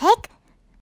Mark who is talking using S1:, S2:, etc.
S1: heck?